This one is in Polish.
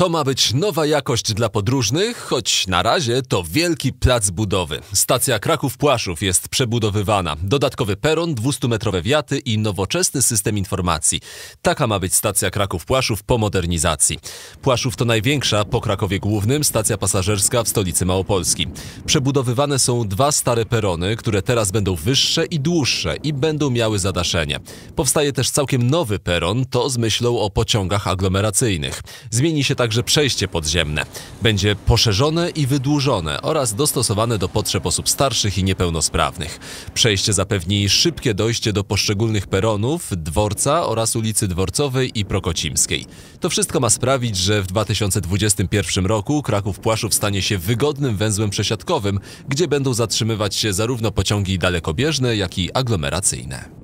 To ma być nowa jakość dla podróżnych, choć na razie to wielki plac budowy. Stacja Kraków-Płaszów jest przebudowywana. Dodatkowy peron, 200-metrowe wiaty i nowoczesny system informacji. Taka ma być stacja Kraków-Płaszów po modernizacji. Płaszów to największa po Krakowie Głównym stacja pasażerska w stolicy Małopolski. Przebudowywane są dwa stare perony, które teraz będą wyższe i dłuższe i będą miały zadaszenie. Powstaje też całkiem nowy peron, to z myślą o pociągach aglomeracyjnych. Zmieni się tak także przejście podziemne. Będzie poszerzone i wydłużone oraz dostosowane do potrzeb osób starszych i niepełnosprawnych. Przejście zapewni szybkie dojście do poszczególnych peronów, dworca oraz ulicy Dworcowej i Prokocimskiej. To wszystko ma sprawić, że w 2021 roku Kraków Płaszów stanie się wygodnym węzłem przesiadkowym, gdzie będą zatrzymywać się zarówno pociągi dalekobieżne, jak i aglomeracyjne.